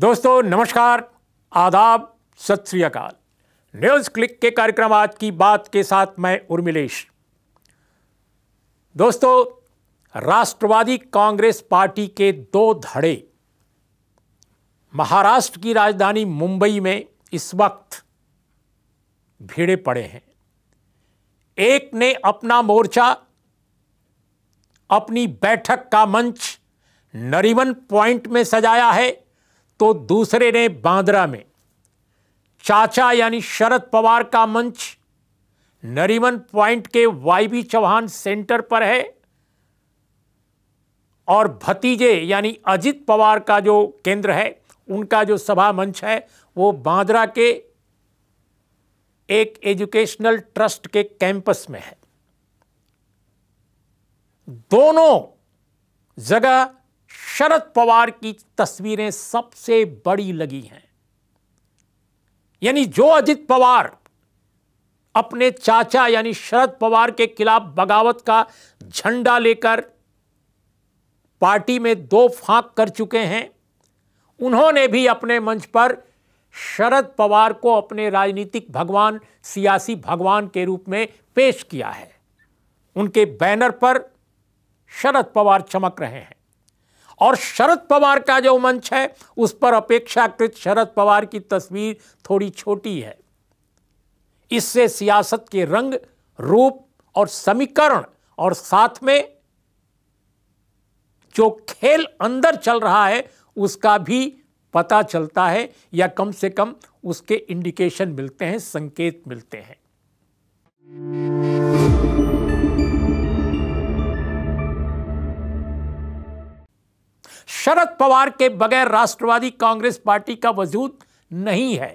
दोस्तों नमस्कार आदाब सत श्री अकाल न्यूज़ क्लिक के कार्यक्रम आज की बात के साथ मैं उर्मिलेश दोस्तों राष्ट्रवादी कांग्रेस पार्टी के दो धड़े महाराष्ट्र की राजधानी मुंबई में इस वक्त भीड़े पड़े हैं एक ने अपना मोर्चा अपनी बैठक का मंच नरीमन पॉइंट में सजाया है तो दूसरे ने बांद्रा में चाचा यानी शरद पवार का मंच नरीमन पॉइंट के वाईबी चौहान सेंटर पर है और भतीजे यानी अजित पवार का जो केंद्र है उनका जो सभा मंच है वो बांद्रा के एक एजुकेशनल ट्रस्ट के कैंपस में है दोनों जगह शरद पवार की तस्वीरें सबसे बड़ी लगी हैं यानी जो अजित पवार अपने चाचा यानी शरद पवार के खिलाफ बगावत का झंडा लेकर पार्टी में दो फांक कर चुके हैं उन्होंने भी अपने मंच पर शरद पवार को अपने राजनीतिक भगवान सियासी भगवान के रूप में पेश किया है उनके बैनर पर शरद पवार चमक रहे हैं और शरद पवार का जो मंच है उस पर अपेक्षाकृत शरद पवार की तस्वीर थोड़ी छोटी है इससे सियासत के रंग रूप और समीकरण और साथ में जो खेल अंदर चल रहा है उसका भी पता चलता है या कम से कम उसके इंडिकेशन मिलते हैं संकेत मिलते हैं शरद पवार के बगैर राष्ट्रवादी कांग्रेस पार्टी का वजूद नहीं है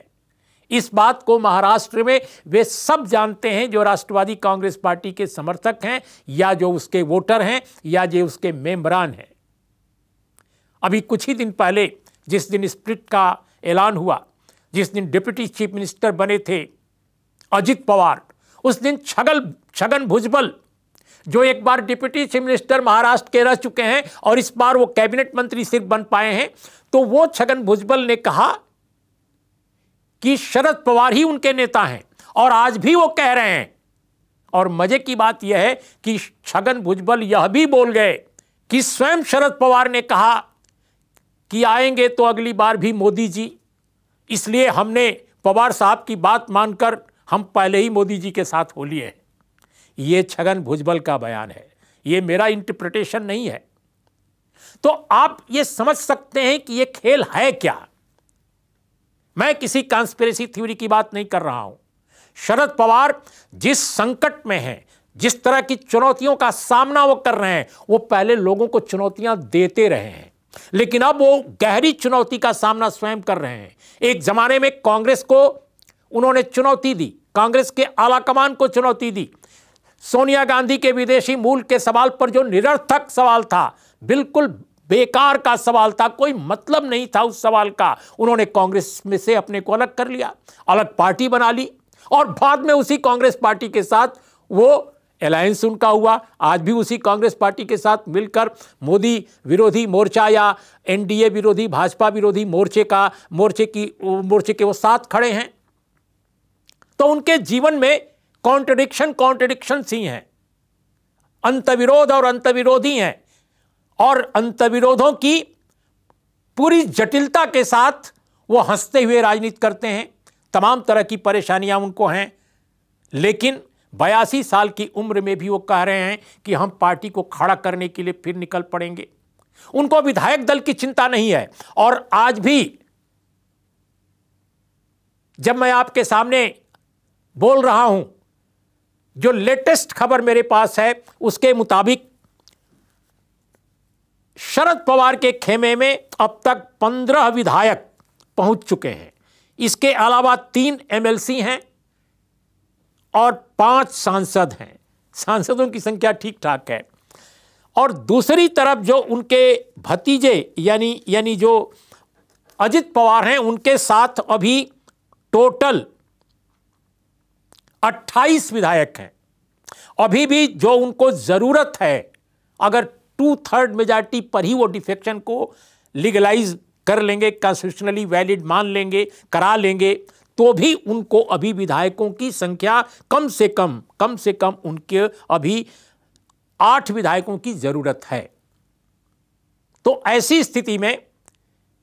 इस बात को महाराष्ट्र में वे सब जानते हैं जो राष्ट्रवादी कांग्रेस पार्टी के समर्थक हैं या जो उसके वोटर हैं या जो उसके मेंबरान हैं अभी कुछ ही दिन पहले जिस दिन स्प्रिट का ऐलान हुआ जिस दिन डिप्टी चीफ मिनिस्टर बने थे अजित पवार उस दिन छगल छगन भुजबल जो एक बार डिप्टी चीफ मिनिस्टर महाराष्ट्र के रह चुके हैं और इस बार वो कैबिनेट मंत्री सिर्फ बन पाए हैं तो वो छगन भुजबल ने कहा कि शरद पवार ही उनके नेता हैं और आज भी वो कह रहे हैं और मजे की बात यह है कि छगन भुजबल यह भी बोल गए कि स्वयं शरद पवार ने कहा कि आएंगे तो अगली बार भी मोदी जी इसलिए हमने पवार साहब की बात मानकर हम पहले ही मोदी जी के साथ हो लिए हैं ये छगन भुजबल का बयान है ये मेरा इंटरप्रिटेशन नहीं है तो आप ये समझ सकते हैं कि ये खेल है क्या मैं किसी कॉन्स्पेरेसी थ्योरी की बात नहीं कर रहा हूं शरद पवार जिस संकट में हैं जिस तरह की चुनौतियों का सामना वो कर रहे हैं वो पहले लोगों को चुनौतियां देते रहे हैं लेकिन अब वो गहरी चुनौती का सामना स्वयं कर रहे हैं एक जमाने में कांग्रेस को उन्होंने चुनौती दी कांग्रेस के आलाकमान को चुनौती दी सोनिया गांधी के विदेशी मूल के सवाल पर जो निरर्थक सवाल था बिल्कुल बेकार का सवाल था कोई मतलब नहीं था उस सवाल का उन्होंने कांग्रेस में से अपने को अलग कर लिया अलग पार्टी बना ली और बाद में उसी कांग्रेस पार्टी के साथ वो अलायंस उनका हुआ आज भी उसी कांग्रेस पार्टी के साथ मिलकर मोदी विरोधी मोर्चा या एनडीए विरोधी भाजपा विरोधी मोर्चे का मोर्चे की मोर्चे के वो साथ खड़े हैं तो उनके जीवन में कॉन्ट्रडिक्शन कॉन्ट्रडिक्शन ही हैं अंतविरोध और अंतविरोधी हैं और अंतविरोधों की पूरी जटिलता के साथ वो हंसते हुए राजनीति करते हैं तमाम तरह की परेशानियां उनको हैं लेकिन बयासी साल की उम्र में भी वो कह रहे हैं कि हम पार्टी को खड़ा करने के लिए फिर निकल पड़ेंगे उनको विधायक दल की चिंता नहीं है और आज भी जब मैं आपके सामने बोल रहा हूं जो लेटेस्ट खबर मेरे पास है उसके मुताबिक शरद पवार के खेमे में अब तक पंद्रह विधायक पहुंच चुके हैं इसके अलावा तीन एमएलसी हैं और पांच सांसद हैं सांसदों की संख्या ठीक ठाक है और दूसरी तरफ जो उनके भतीजे यानी यानी जो अजित पवार हैं उनके साथ अभी टोटल अट्ठाईस विधायक हैं अभी भी जो उनको ज़रूरत है अगर टू थर्ड मेजॉरिटी पर ही वो डिफेक्शन को लीगलाइज कर लेंगे कॉन्स्टिट्यूशनली वैलिड मान लेंगे करा लेंगे तो भी उनको अभी विधायकों की संख्या कम से कम कम से कम उनके अभी आठ विधायकों की ज़रूरत है तो ऐसी स्थिति में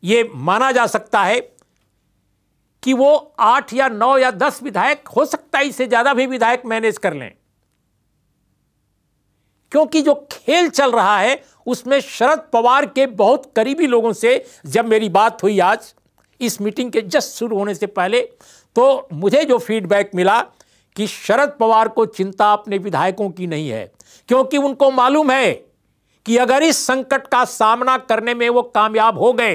ये माना जा सकता है कि वो आठ या नौ या दस विधायक हो सकता है इससे ज्यादा भी विधायक मैनेज कर लें क्योंकि जो खेल चल रहा है उसमें शरद पवार के बहुत करीबी लोगों से जब मेरी बात हुई आज इस मीटिंग के जस्ट शुरू होने से पहले तो मुझे जो फीडबैक मिला कि शरद पवार को चिंता अपने विधायकों की नहीं है क्योंकि उनको मालूम है कि अगर इस संकट का सामना करने में वो कामयाब हो गए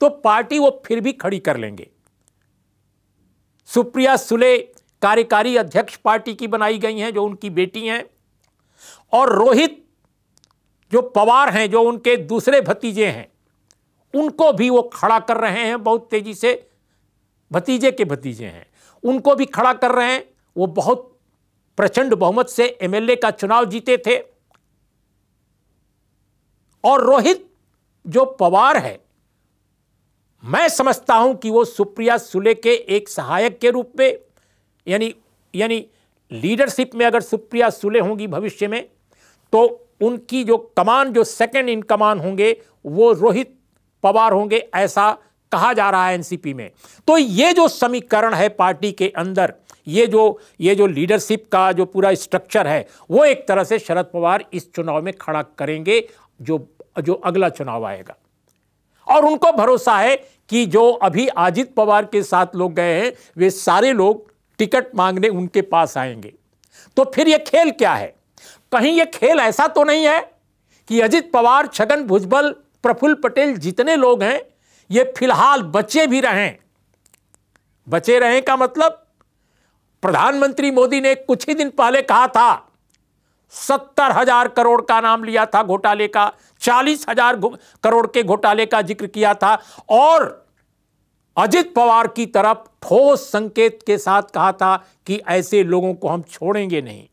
तो पार्टी वो फिर भी खड़ी कर लेंगे सुप्रिया सुले कार्यकारी अध्यक्ष पार्टी की बनाई गई हैं जो उनकी बेटी हैं और रोहित जो पवार हैं जो उनके दूसरे भतीजे हैं उनको भी वो खड़ा कर रहे हैं बहुत तेज़ी से भतीजे के भतीजे हैं उनको भी खड़ा कर रहे हैं वो बहुत प्रचंड बहुमत से एमएलए का चुनाव जीते थे और रोहित जो पवार है मैं समझता हूं कि वो सुप्रिया सुले के एक सहायक के रूप में यानी यानी लीडरशिप में अगर सुप्रिया सुले होंगी भविष्य में तो उनकी जो कमान जो सेकंड इन कमान होंगे वो रोहित पवार होंगे ऐसा कहा जा रहा है एनसीपी में तो ये जो समीकरण है पार्टी के अंदर ये जो ये जो लीडरशिप का जो पूरा स्ट्रक्चर है वो एक तरह से शरद पवार इस चुनाव में खड़ा करेंगे जो जो अगला चुनाव आएगा और उनको भरोसा है कि जो अभी अजित पवार के साथ लोग गए हैं वे सारे लोग टिकट मांगने उनके पास आएंगे तो फिर यह खेल क्या है कहीं यह खेल ऐसा तो नहीं है कि अजित पवार छगन भुजबल प्रफुल्ल पटेल जितने लोग हैं ये फिलहाल बचे भी रहें बचे रहें का मतलब प्रधानमंत्री मोदी ने कुछ ही दिन पहले कहा था सत्तर हजार करोड़ का नाम लिया था घोटाले का चालीस हजार करोड़ के घोटाले का जिक्र किया था और अजित पवार की तरफ ठोस संकेत के साथ कहा था कि ऐसे लोगों को हम छोड़ेंगे नहीं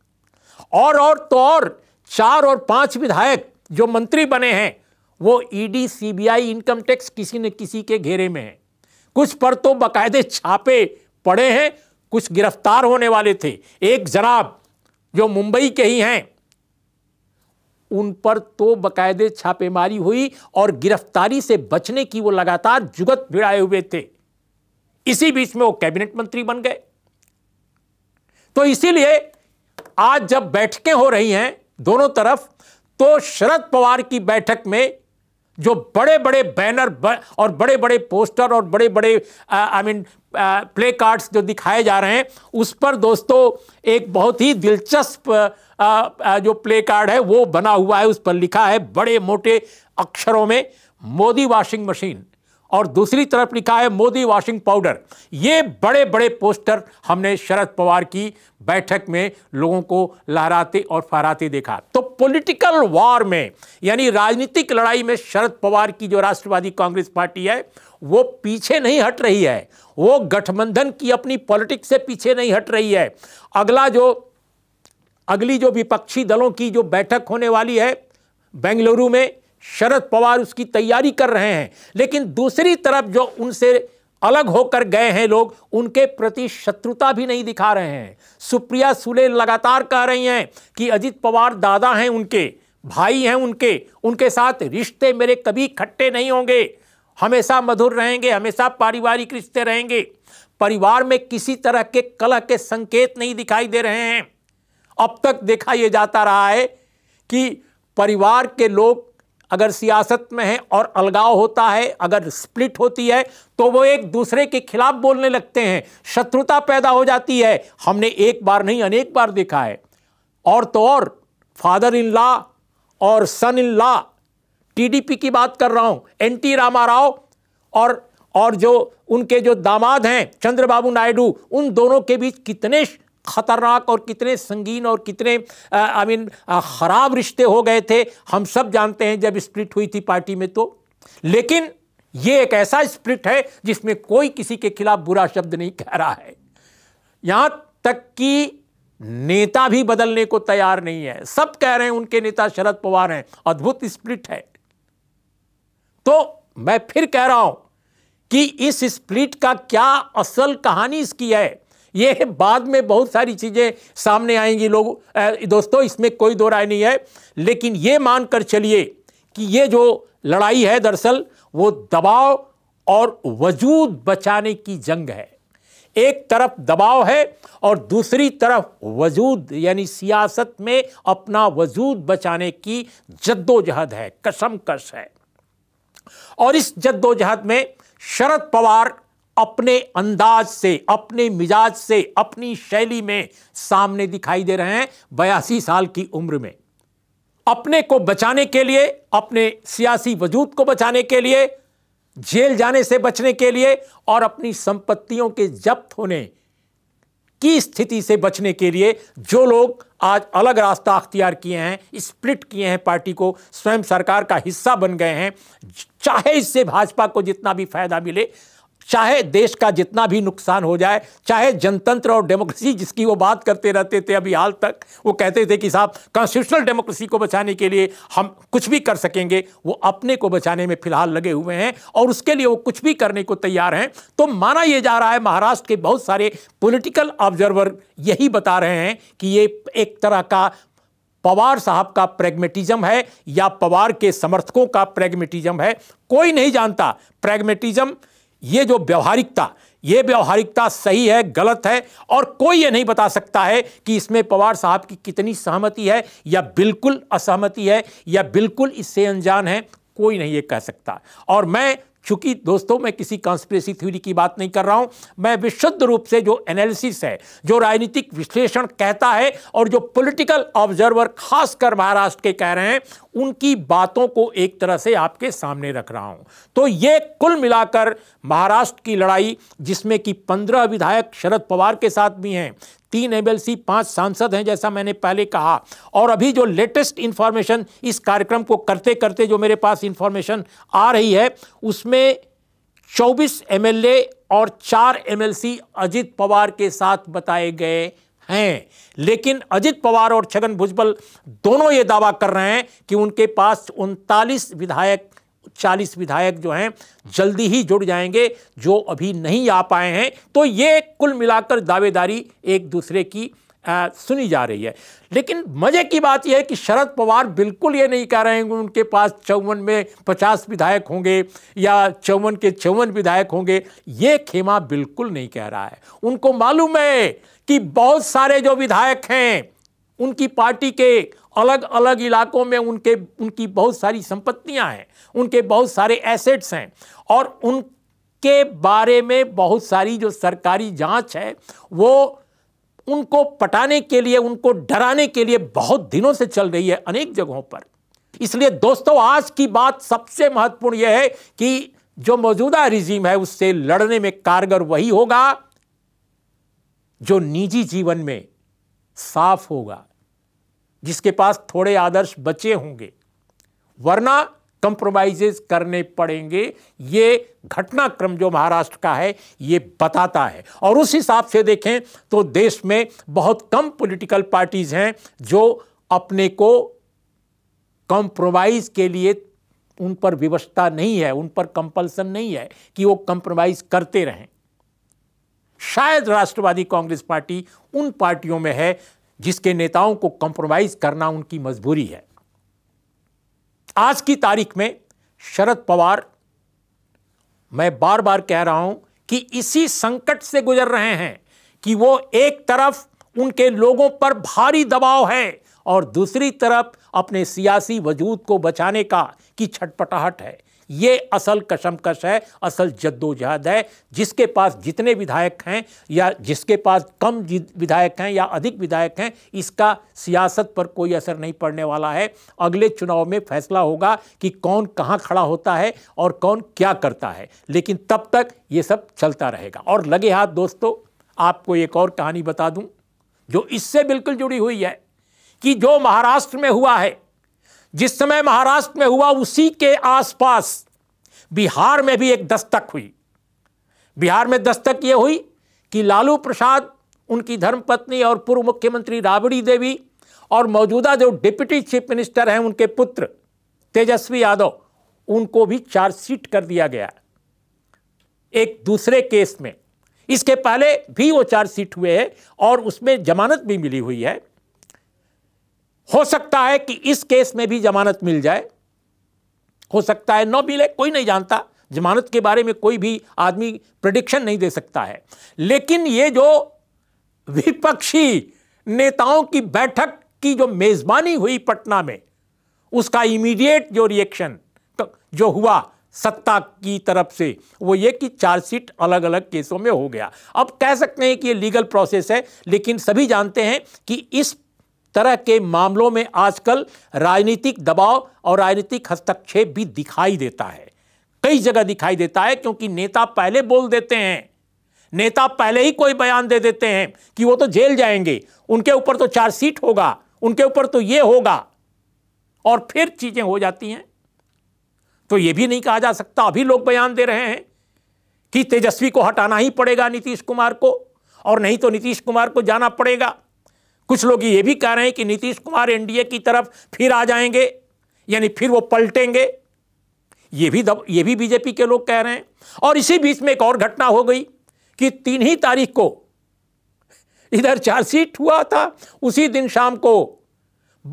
और और तो और चार और पांच विधायक जो मंत्री बने हैं वो ईडी सीबीआई इनकम टैक्स किसी न किसी के घेरे में है कुछ पर तो बाकायदे छापे पड़े हैं कुछ गिरफ्तार होने वाले थे एक जनाब जो मुंबई के ही हैं उन पर तो बकायदे छापेमारी हुई और गिरफ्तारी से बचने की वो लगातार जुगत भिड़ाए हुए थे इसी बीच में वो कैबिनेट मंत्री बन गए तो इसीलिए आज जब बैठकें हो रही हैं दोनों तरफ तो शरद पवार की बैठक में जो बड़े बड़े बैनर ब, और बड़े बड़े पोस्टर और बड़े बड़े आई मीन प्ले कार्ड्स जो दिखाए जा रहे हैं उस पर दोस्तों एक बहुत ही दिलचस्प जो प्ले कार्ड है वो बना हुआ है उस पर लिखा है बड़े मोटे अक्षरों में मोदी वॉशिंग मशीन और दूसरी तरफ लिखा है मोदी वॉशिंग पाउडर ये बड़े बड़े पोस्टर हमने शरद पवार की बैठक में लोगों को लहराते और फहराते देखा तो पॉलिटिकल वॉर में यानी राजनीतिक लड़ाई में शरद पवार की जो राष्ट्रवादी कांग्रेस पार्टी है वो पीछे नहीं हट रही है वो गठबंधन की अपनी पॉलिटिक्स से पीछे नहीं हट रही है अगला जो अगली जो विपक्षी दलों की जो बैठक होने वाली है बेंगलुरु में शरद पवार उसकी तैयारी कर रहे हैं लेकिन दूसरी तरफ जो उनसे अलग होकर गए हैं लोग उनके प्रति शत्रुता भी नहीं दिखा रहे हैं सुप्रिया सुले लगातार कह रही हैं कि अजित पवार दादा हैं उनके भाई हैं उनके उनके साथ रिश्ते मेरे कभी खट्टे नहीं होंगे हमेशा मधुर रहेंगे हमेशा पारिवारिक रिश्ते रहेंगे परिवार में किसी तरह के कलह के संकेत नहीं दिखाई दे रहे हैं अब तक देखा यह जाता रहा है कि परिवार के लोग अगर सियासत में है और अलगाव होता है अगर स्प्लिट होती है तो वो एक दूसरे के खिलाफ बोलने लगते हैं शत्रुता पैदा हो जाती है हमने एक बार नहीं अनेक बार देखा है और तो और फादर इन ला और सन इन ला टीडीपी की बात कर रहा हूं एनटी रामा राव और और जो उनके जो दामाद हैं चंद्रबाबू नायडू उन दोनों के बीच कितने ख़तरनाक और कितने संगीन और कितने आई मीन ख़राब रिश्ते हो गए थे हम सब जानते हैं जब स्प्लिट हुई थी पार्टी में तो लेकिन ये एक ऐसा स्प्लिट है जिसमें कोई किसी के खिलाफ बुरा शब्द नहीं कह रहा है यहां तक कि नेता भी बदलने को तैयार नहीं है सब कह रहे हैं उनके नेता शरद पवार हैं अद्भुत स्प्लिट है तो मैं फिर कह रहा हूं कि इस स्प्लिट का क्या असल कहानी इसकी है ये बाद में बहुत सारी चीज़ें सामने आएंगी लोग दोस्तों इसमें कोई दो राय नहीं है लेकिन ये मान कर चलिए कि ये जो लड़ाई है दरअसल वो दबाव और वजूद बचाने की जंग है एक तरफ दबाव है और दूसरी तरफ वजूद यानी सियासत में अपना वजूद बचाने की जद्दोजहद है कश है और इस जद्दोजहद में शरद पवार अपने अंदाज से अपने मिजाज से अपनी शैली में सामने दिखाई दे रहे हैं बयासी साल की उम्र में अपने को बचाने के लिए अपने सियासी वजूद को बचाने के लिए जेल जाने से बचने के लिए और अपनी संपत्तियों के जब्त होने की स्थिति से बचने के लिए जो लोग आज अलग रास्ता अख्तियार किए हैं स्प्लिट किए हैं पार्टी को स्वयं सरकार का हिस्सा बन गए हैं चाहे इससे भाजपा को जितना भी फायदा मिले चाहे देश का जितना भी नुकसान हो जाए चाहे जनतंत्र और डेमोक्रेसी जिसकी वो बात करते रहते थे अभी हाल तक वो कहते थे कि साहब कॉन्स्टिट्यूशनल डेमोक्रेसी को बचाने के लिए हम कुछ भी कर सकेंगे वो अपने को बचाने में फिलहाल लगे हुए हैं और उसके लिए वो कुछ भी करने को तैयार हैं तो माना यह जा रहा है महाराष्ट्र के बहुत सारे पोलिटिकल ऑब्जर्वर यही बता रहे हैं कि ये एक तरह का पवार साहब का प्रेगमेटिज्म है या पवार के समर्थकों का प्रेगमेटिज्म है कोई नहीं जानता प्रेगमेटिज्म ये जो व्यवहारिकता ये व्यवहारिकता सही है गलत है और कोई ये नहीं बता सकता है कि इसमें पवार साहब की कितनी सहमति है या बिल्कुल असहमति है या बिल्कुल इससे अनजान है कोई नहीं ये कह सकता और मैं चूंकि दोस्तों मैं किसी कॉन्स्परेसी थ्योरी की बात नहीं कर रहा हूं मैं विशुद्ध रूप से जो एनालिसिस है जो राजनीतिक विश्लेषण कहता है और जो पॉलिटिकल ऑब्जर्वर खासकर महाराष्ट्र के कह रहे हैं उनकी बातों को एक तरह से आपके सामने रख रहा हूं तो ये कुल मिलाकर महाराष्ट्र की लड़ाई जिसमें कि पंद्रह विधायक शरद पवार के साथ भी हैं तीन एमएलसी पांच सांसद हैं जैसा मैंने पहले कहा और अभी जो लेटेस्ट इंफॉर्मेशन इस कार्यक्रम को करते करते जो मेरे पास इंफॉर्मेशन आ रही है उसमें 24 एमएलए और चार एमएलसी अजित पवार के साथ बताए गए हैं लेकिन अजित पवार और छगन भुजबल दोनों ये दावा कर रहे हैं कि उनके पास उनतालीस विधायक चालीस विधायक जो हैं जल्दी ही जुड़ जाएंगे जो अभी नहीं आ पाए हैं तो ये कुल मिलाकर दावेदारी एक दूसरे की आ, सुनी जा रही है लेकिन मज़े की बात यह है कि शरद पवार बिल्कुल ये नहीं कह रहे हैं कि उनके पास चौवन में पचास विधायक होंगे या चौवन के चौवन विधायक होंगे ये खेमा बिल्कुल नहीं कह रहा है उनको मालूम है कि बहुत सारे जो विधायक हैं उनकी पार्टी के अलग अलग इलाकों में उनके उनकी बहुत सारी संपत्तियां हैं उनके बहुत सारे एसेट्स हैं और उनके बारे में बहुत सारी जो सरकारी जांच है वो उनको पटाने के लिए उनको डराने के लिए बहुत दिनों से चल रही है अनेक जगहों पर इसलिए दोस्तों आज की बात सबसे महत्वपूर्ण यह है कि जो मौजूदा रिजीम है उससे लड़ने में कारगर वही होगा जो निजी जीवन में साफ होगा जिसके पास थोड़े आदर्श बचे होंगे वरना कंप्रोमाइजेज करने पड़ेंगे ये घटनाक्रम जो महाराष्ट्र का है ये बताता है और उस हिसाब से देखें तो देश में बहुत कम पॉलिटिकल पार्टीज हैं जो अपने को कंप्रोमाइज के लिए उन पर व्यवस्था नहीं है उन पर कंपल्सन नहीं है कि वो कंप्रोमाइज करते रहें शायद राष्ट्रवादी कांग्रेस पार्टी उन पार्टियों में है जिसके नेताओं को कंप्रोमाइज करना उनकी मजबूरी है आज की तारीख में शरद पवार मैं बार बार कह रहा हूं कि इसी संकट से गुजर रहे हैं कि वो एक तरफ उनके लोगों पर भारी दबाव है और दूसरी तरफ अपने सियासी वजूद को बचाने का की छटपटाहट है ये असल कशमकश है असल जद्दोजहद है जिसके पास जितने विधायक हैं या जिसके पास कम विधायक हैं या अधिक विधायक हैं इसका सियासत पर कोई असर नहीं पड़ने वाला है अगले चुनाव में फैसला होगा कि कौन कहाँ खड़ा होता है और कौन क्या करता है लेकिन तब तक ये सब चलता रहेगा और लगे हाथ दोस्तों आपको एक और कहानी बता दूं जो इससे बिल्कुल जुड़ी हुई है कि जो महाराष्ट्र में हुआ है जिस समय महाराष्ट्र में हुआ उसी के आसपास बिहार में भी एक दस्तक हुई बिहार में दस्तक ये हुई कि लालू प्रसाद उनकी धर्मपत्नी और पूर्व मुख्यमंत्री राबड़ी देवी और मौजूदा जो डिप्टी चीफ मिनिस्टर हैं उनके पुत्र तेजस्वी यादव उनको भी चार्जशीट कर दिया गया एक दूसरे केस में इसके पहले भी वो चार्जशीट हुए हैं और उसमें जमानत भी मिली हुई है हो सकता है कि इस केस में भी जमानत मिल जाए हो सकता है न मिले कोई नहीं जानता जमानत के बारे में कोई भी आदमी प्रडिक्शन नहीं दे सकता है लेकिन ये जो विपक्षी नेताओं की बैठक की जो मेजबानी हुई पटना में उसका इमीडिएट जो रिएक्शन जो हुआ सत्ता की तरफ से वो ये कि चार्जशीट अलग अलग केसों में हो गया अब कह सकते हैं कि ये लीगल प्रोसेस है लेकिन सभी जानते हैं कि इस तरह के मामलों में आजकल राजनीतिक दबाव और राजनीतिक हस्तक्षेप भी दिखाई देता है कई जगह दिखाई देता है क्योंकि नेता पहले बोल देते हैं नेता पहले ही कोई बयान दे देते हैं कि वो तो जेल जाएंगे उनके ऊपर तो चार्जशीट होगा उनके ऊपर तो ये होगा और फिर चीजें हो जाती हैं तो ये भी नहीं कहा जा सकता अभी लोग बयान दे रहे हैं कि तेजस्वी को हटाना ही पड़ेगा नीतीश कुमार को और नहीं तो नीतीश कुमार को जाना पड़ेगा कुछ लोग ये भी कह रहे हैं कि नीतीश कुमार एनडीए की तरफ फिर आ जाएंगे यानी फिर वो पलटेंगे ये भी दब, ये भी बीजेपी के लोग कह रहे हैं और इसी बीच में एक और घटना हो गई कि तीन ही तारीख को इधर चार्जशीट हुआ था उसी दिन शाम को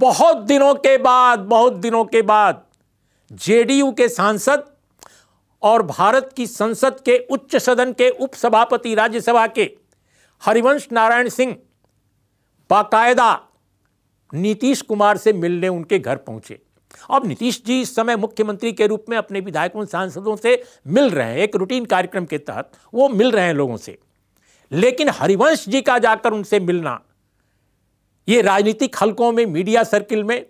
बहुत दिनों के बाद बहुत दिनों के बाद जेडीयू के सांसद और भारत की संसद के उच्च सदन के उपसभापति राज्यसभा के हरिवंश नारायण सिंह बाकायदा नीतीश कुमार से मिलने उनके घर पहुंचे अब नीतीश जी इस समय मुख्यमंत्री के रूप में अपने विधायकों सांसदों से मिल रहे हैं एक रूटीन कार्यक्रम के तहत वो मिल रहे हैं लोगों से लेकिन हरिवंश जी का जाकर उनसे मिलना ये राजनीतिक हलकों में मीडिया सर्किल में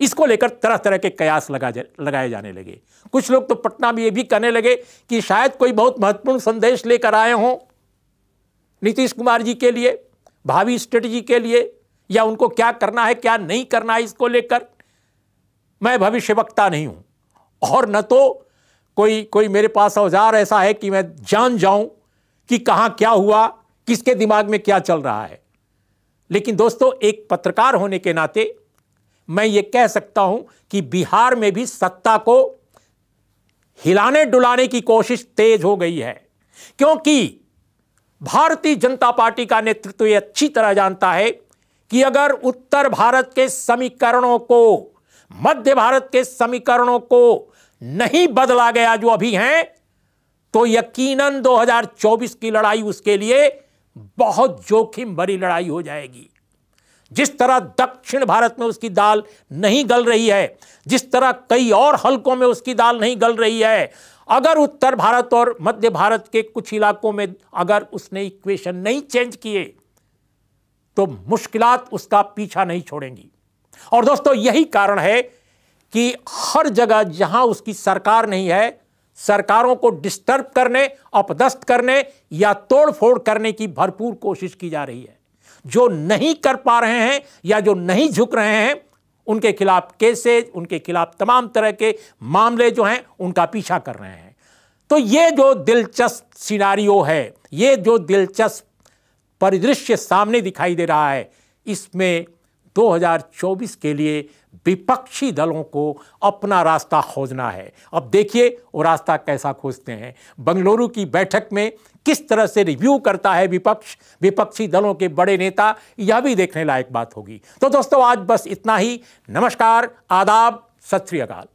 इसको लेकर तरह तरह के कयास लगा जा, लगाए जाने लगे कुछ लोग तो पटना में ये भी कहने लगे कि शायद कोई बहुत महत्वपूर्ण संदेश लेकर आए हों नीतीश कुमार जी के लिए भावी स्ट्रेटजी के लिए या उनको क्या करना है क्या नहीं करना है इसको लेकर मैं भविष्य वक्ता नहीं हूं और न तो कोई कोई मेरे पास औजार ऐसा है कि मैं जान जाऊं कि कहां क्या हुआ किसके दिमाग में क्या चल रहा है लेकिन दोस्तों एक पत्रकार होने के नाते मैं ये कह सकता हूं कि बिहार में भी सत्ता को हिलाने डुलाने की कोशिश तेज हो गई है क्योंकि भारतीय जनता पार्टी का नेतृत्व ये अच्छी तरह जानता है कि अगर उत्तर भारत के समीकरणों को मध्य भारत के समीकरणों को नहीं बदला गया जो अभी हैं तो यकीनन 2024 की लड़ाई उसके लिए बहुत जोखिम भरी लड़ाई हो जाएगी जिस तरह दक्षिण भारत में उसकी दाल नहीं गल रही है जिस तरह कई और हलकों में उसकी दाल नहीं गल रही है अगर उत्तर भारत और मध्य भारत के कुछ इलाकों में अगर उसने इक्वेशन नहीं चेंज किए तो मुश्किलात उसका पीछा नहीं छोड़ेंगी और दोस्तों यही कारण है कि हर जगह जहां उसकी सरकार नहीं है सरकारों को डिस्टर्ब करने अपदस्त करने या तोड़फोड़ करने की भरपूर कोशिश की जा रही है जो नहीं कर पा रहे हैं या जो नहीं झुक रहे हैं उनके खिलाफ केसेज उनके खिलाफ तमाम तरह के मामले जो हैं उनका पीछा कर रहे हैं तो ये जो दिलचस्प सिनारियो है ये जो दिलचस्प परिदृश्य सामने दिखाई दे रहा है इसमें 2024 के लिए विपक्षी दलों को अपना रास्ता खोजना है अब देखिए वो रास्ता कैसा खोजते हैं बंगलुरु की बैठक में किस तरह से रिव्यू करता है विपक्ष विपक्षी दलों के बड़े नेता यह भी देखने लायक बात होगी तो दोस्तों आज बस इतना ही नमस्कार आदाब सत श्री अकाल